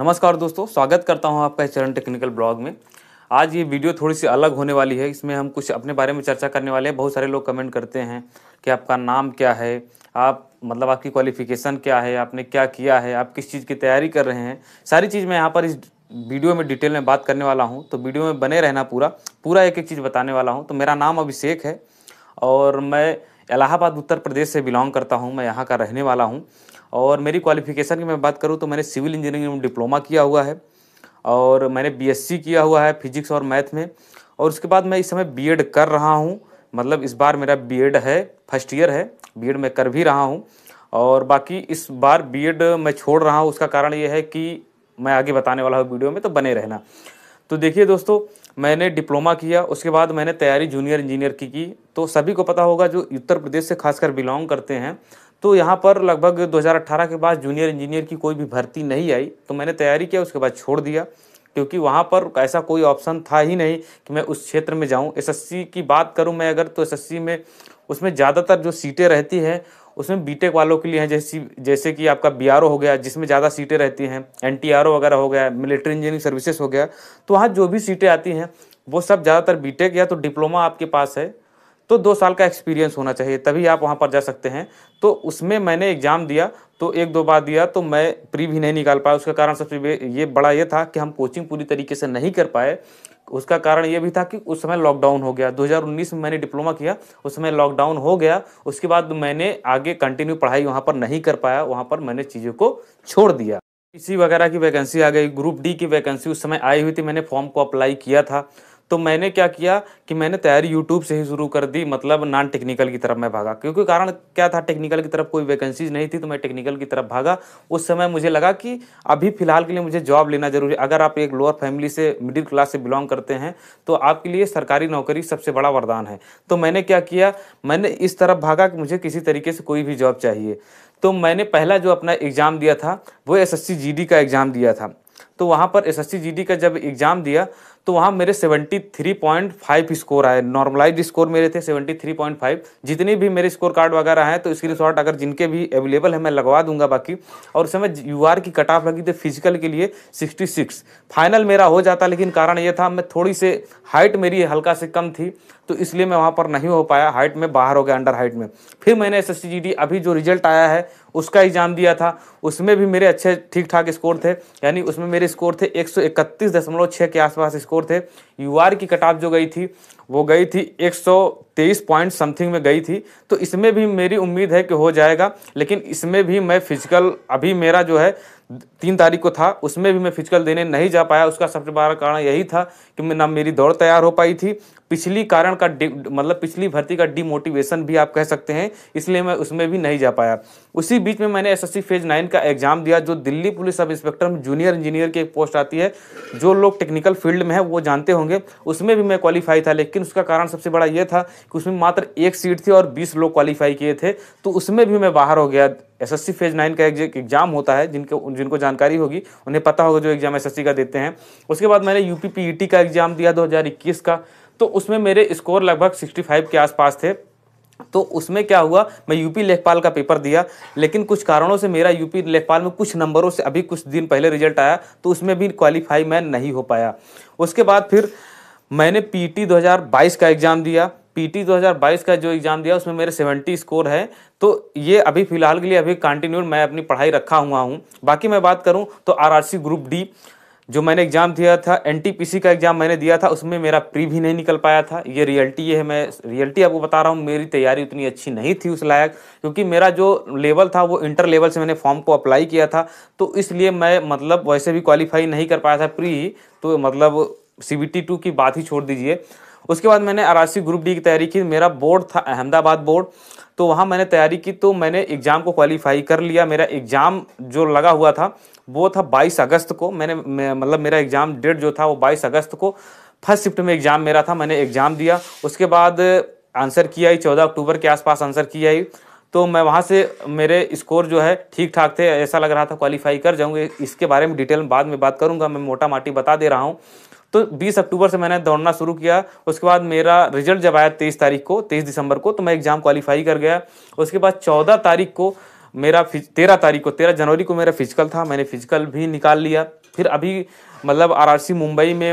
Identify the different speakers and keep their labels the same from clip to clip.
Speaker 1: नमस्कार दोस्तों स्वागत करता हूं आपका चरण टेक्निकल ब्लॉग में आज ये वीडियो थोड़ी सी अलग होने वाली है इसमें हम कुछ अपने बारे में चर्चा करने वाले हैं बहुत सारे लोग कमेंट करते हैं कि आपका नाम क्या है आप मतलब आपकी क्वालिफिकेशन क्या है आपने क्या किया है आप किस चीज़ की तैयारी कर रहे हैं सारी चीज़ मैं यहाँ पर इस वीडियो में डिटेल में बात करने वाला हूँ तो वीडियो में बने रहना पूरा पूरा एक एक चीज़ बताने वाला हूँ तो मेरा नाम अभिषेक है और मैं इलाहाबाद उत्तर प्रदेश से बिलोंग करता हूँ मैं यहाँ का रहने वाला हूँ और मेरी क्वालिफ़िकेशन की मैं बात करूँ तो मैंने सिविल इंजीनियरिंग में डिप्लोमा किया हुआ है और मैंने बीएससी किया हुआ है फिजिक्स और मैथ में और उसके बाद मैं इस समय बीएड कर रहा हूँ मतलब इस बार मेरा बीएड है फर्स्ट ईयर है बीएड मैं कर भी रहा हूँ और बाकी इस बार बीएड मैं छोड़ रहा हूँ उसका कारण ये है कि मैं आगे बताने वाला हूँ वीडियो में तो बने रहना तो देखिए दोस्तों मैंने डिप्लोमा किया उसके बाद मैंने तैयारी जूनियर इंजीनियर की की तो सभी को पता होगा जो उत्तर प्रदेश से खासकर बिलोंग करते हैं तो यहाँ पर लगभग 2018 के बाद जूनियर इंजीनियर की कोई भी भर्ती नहीं आई तो मैंने तैयारी किया उसके बाद छोड़ दिया क्योंकि वहाँ पर ऐसा कोई ऑप्शन था ही नहीं कि मैं उस क्षेत्र में जाऊँ एस की बात करूँ मैं अगर तो एस में उसमें ज़्यादातर जो सीटें रहती हैं उसमें बीटेक वालों के लिए है जैसी जैसे कि आपका बी हो गया जिसमें ज़्यादा सीटें रहती हैं एन वगैरह हो गया मिलिट्री इंजीनियरिंग सर्विसेज हो गया तो वहाँ जो भी सीटें आती हैं वो सब ज़्यादातर बी या तो डिप्लोमा आपके पास है तो दो साल का एक्सपीरियंस होना चाहिए तभी आप वहाँ पर जा सकते हैं तो उसमें मैंने एग्ज़ाम दिया तो एक दो बार दिया तो मैं प्री भी नहीं निकाल पाया उसके कारण सबसे ये बड़ा ये था कि हम कोचिंग पूरी तरीके से नहीं कर पाए उसका कारण ये भी था कि उस समय लॉकडाउन हो गया 2019 में मैंने डिप्लोमा किया उस समय लॉकडाउन हो गया उसके बाद मैंने आगे कंटिन्यू पढ़ाई वहाँ पर नहीं कर पाया वहाँ पर मैंने चीज़ों को छोड़ दिया इसी वगैरह की वैकेंसी आ गई ग्रुप डी की वैकेंसी उस समय आई हुई थी मैंने फॉर्म को अप्लाई किया था तो मैंने क्या किया कि मैंने तैयारी यूट्यूब से ही शुरू कर दी मतलब नॉन टेक्निकल की तरफ मैं भागा क्योंकि कारण क्या था टेक्निकल की तरफ कोई वैकेंसीज नहीं थी तो मैं टेक्निकल की तरफ भागा उस समय मुझे लगा कि अभी फिलहाल के लिए मुझे जॉब लेना जरूरी अगर आप एक लोअर फैमिली से मिडिल क्लास से बिलोंग करते हैं तो आपके लिए सरकारी नौकरी सबसे बड़ा वरदान है तो मैंने क्या किया मैंने इस तरफ भागा कि मुझे किसी तरीके से कोई भी जॉब चाहिए तो मैंने पहला जो अपना एग्ज़ाम दिया था वो एस एस का एग्ज़ाम दिया था तो वहाँ पर एस एस का जब एग्ज़ाम दिया तो वहाँ मेरे 73.5 स्कोर आए नॉर्मलाइज स्कोर मेरे थे 73.5 जितने भी मेरे स्कोर कार्ड वगैरह हैं तो स्क्रीन शॉट अगर जिनके भी अवेलेबल है मैं लगवा दूंगा बाकी और उस समय यू की कट ऑफ लगी थी फिजिकल के लिए 66 फाइनल मेरा हो जाता लेकिन कारण ये था मैं थोड़ी से हाइट मेरी हल्का से कम थी तो इसलिए मैं वहाँ पर नहीं हो पाया हाइट में बाहर हो गया अंडर हाइट में फिर मैंने एस अभी जो रिजल्ट आया है उसका एग्ज़ाम दिया था उसमें भी मेरे अच्छे ठीक ठाक स्कोर थे यानी उसमें मेरे स्कोर थे एक के आसपास स्कोर स्कोर थे यू की कटाप जो गई थी वो गई थी 123 पॉइंट समथिंग में गई थी तो इसमें भी मेरी उम्मीद है कि हो जाएगा लेकिन इसमें भी मैं फिजिकल अभी मेरा जो है तीन तारीख को था उसमें भी मैं फिजिकल देने नहीं जा पाया उसका सबसे बड़ा कारण यही था कि मैं ना मेरी दौड़ तैयार हो पाई थी पिछली कारण का मतलब पिछली भर्ती का डिमोटिवेशन भी आप कह सकते हैं इसलिए मैं उसमें भी नहीं जा पाया उसी बीच में मैंने एसएससी फेज नाइन का एग्जाम दिया जो दिल्ली पुलिस सब इंस्पेक्टर में जूनियर इंजीनियर की एक पोस्ट आती है जो लोग टेक्निकल फील्ड में है वो जानते होंगे उसमें भी मैं क्वालिफाई था लेकिन उसका कारण सबसे बड़ा यह था कि उसमें मात्र एक सीट थी और बीस लोग क्वालिफाई किए थे तो उसमें भी मैं बाहर हो गया एसएससी फेज नाइन का एक एग्जाम होता है जिनको जिनको जानकारी होगी उन्हें पता होगा जो एग्जाम एसएससी का देते हैं उसके बाद मैंने यू टी e का एग्जाम दिया इक्कीस का तो उसमें मेरे स्कोर लगभग फाइव के आसपास थे तो उसमें क्या हुआ मैं यूपी लेखपाल का पेपर दिया लेकिन कुछ कारणों से मेरा यूपी लेखपाल में कुछ नंबरों से अभी कुछ दिन पहले रिजल्ट आया तो उसमें भी क्वालिफाई मैं नहीं हो पाया उसके बाद फिर मैंने पीटी 2022 e का एग्ज़ाम दिया पीटी 2022 का जो एग्ज़ाम दिया उसमें मेरे 70 स्कोर है तो ये अभी फ़िलहाल के लिए अभी कंटिन्यू मैं अपनी पढ़ाई रखा हुआ हूँ बाकी मैं बात करूँ तो आरआरसी ग्रुप डी जो मैंने एग्ज़ाम दिया था एनटीपीसी का एग्ज़ाम मैंने दिया था उसमें मेरा प्री भी नहीं निकल पाया था ये रियलिटी ये है मैं रियलिटी आपको बता रहा हूँ मेरी तैयारी उतनी अच्छी नहीं थी उस लायक क्योंकि मेरा जो लेवल था वो इंटर लेवल से मैंने फॉर्म को अप्लाई किया था तो इसलिए मैं मतलब वैसे भी क्वालिफाई नहीं कर पाया था प्री तो मतलब सी बी की बात ही छोड़ दीजिए उसके बाद मैंने आर ग्रुप डी की तैयारी की मेरा बोर्ड था अहमदाबाद बोर्ड तो वहाँ मैंने तैयारी की तो मैंने एग्ज़ाम को क्वालिफाई कर लिया मेरा एग्ज़ाम जो लगा हुआ था वो था 22 अगस्त को मैंने मतलब मेरा एग्ज़ाम डेट जो था वो 22 अगस्त को फर्स्ट शिफ्ट में एग्ज़ाम मेरा था मैंने एग्ज़ाम दिया उसके बाद आंसर किया ही चौदह अक्टूबर के आसपास आंसर किया ही तो मैं वहाँ से मेरे स्कोर जो है ठीक ठाक थे ऐसा लग रहा था क्वालिफाई कर जाऊँगे इसके बारे में डिटेल में बाद में बात करूँगा मैं मोटा माटी बता दे रहा हूँ तो 20 अक्टूबर से मैंने दौड़ना शुरू किया उसके बाद मेरा रिजल्ट जब आया तेईस तारीख को तेईस दिसंबर को तो मैं एग्ज़ाम क्वालिफाई कर गया उसके बाद चौदह तारीख को मेरा तेरह तारीख को तेरह जनवरी को मेरा फिजिकल था मैंने फिजिकल भी निकाल लिया फिर अभी मतलब आरआरसी मुंबई में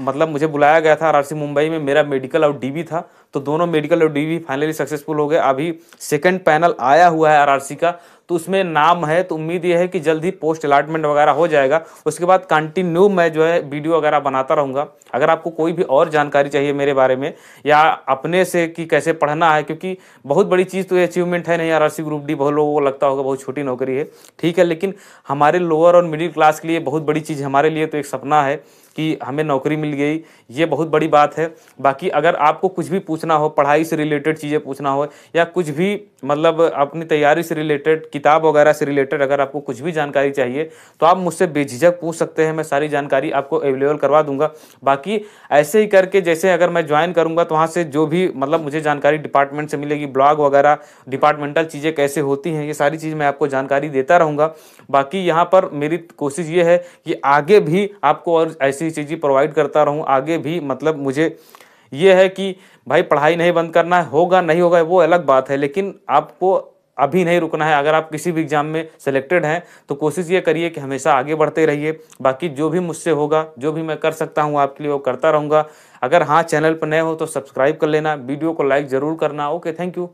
Speaker 1: मतलब मुझे बुलाया गया था आरआरसी मुंबई में मेरा मेडिकल और डीबी था तो दोनों मेडिकल और डीबी फाइनली सक्सेसफुल हो गए अभी सेकंड पैनल आया हुआ है आरआरसी का तो उसमें नाम है तो उम्मीद ये है कि जल्द ही पोस्ट अलाटमेंट वगैरह हो जाएगा उसके बाद कंटिन्यू मैं जो है वीडियो वगैरह बनाता रहूँगा अगर आपको कोई भी और जानकारी चाहिए मेरे बारे में या अपने से कि कैसे पढ़ना है क्योंकि बहुत बड़ी चीज़ तो अचीवमेंट है नहीं आर ग्रुप डी बहुत लोगों को लगता होगा बहुत छोटी नौकरी है ठीक है लेकिन हमारे लोअर और मिडिल क्लास के लिए बहुत बड़ी चीज़ हमारे लिए तो एक सपना है कि हमें नौकरी मिल गई ये बहुत बड़ी बात है बाकी अगर आपको कुछ भी पूछना हो पढ़ाई से रिलेटेड चीज़ें पूछना हो या कुछ भी मतलब अपनी तैयारी से रिलेटेड किताब वगैरह से रिलेटेड अगर आपको कुछ भी जानकारी चाहिए तो आप मुझसे बेझिझक पूछ सकते हैं मैं सारी जानकारी आपको अवेलेबल करवा दूंगा बाकी ऐसे ही करके जैसे अगर मैं ज्वाइन करूंगा तो वहाँ से जो भी मतलब मुझे जानकारी डिपार्टमेंट से मिलेगी ब्लॉग वगैरह डिपार्टमेंटल चीज़ें कैसे होती हैं ये सारी चीज़ मैं आपको जानकारी देता रहूँगा बाकी यहाँ पर मेरी कोशिश ये है कि आगे भी आपको और ऐसे ऐसी चीज़ें प्रोवाइड करता रहूँ आगे भी मतलब मुझे ये है कि भाई पढ़ाई नहीं बंद करना है होगा नहीं होगा वो अलग बात है लेकिन आपको अभी नहीं रुकना है अगर आप किसी भी एग्ज़ाम में सिलेक्टेड हैं तो कोशिश ये करिए कि हमेशा आगे बढ़ते रहिए बाकी जो भी मुझसे होगा जो भी मैं कर सकता हूँ आपके लिए वो करता रहूँगा अगर हाँ चैनल पर नए हो तो सब्सक्राइब कर लेना वीडियो को लाइक ज़रूर करना ओके थैंक यू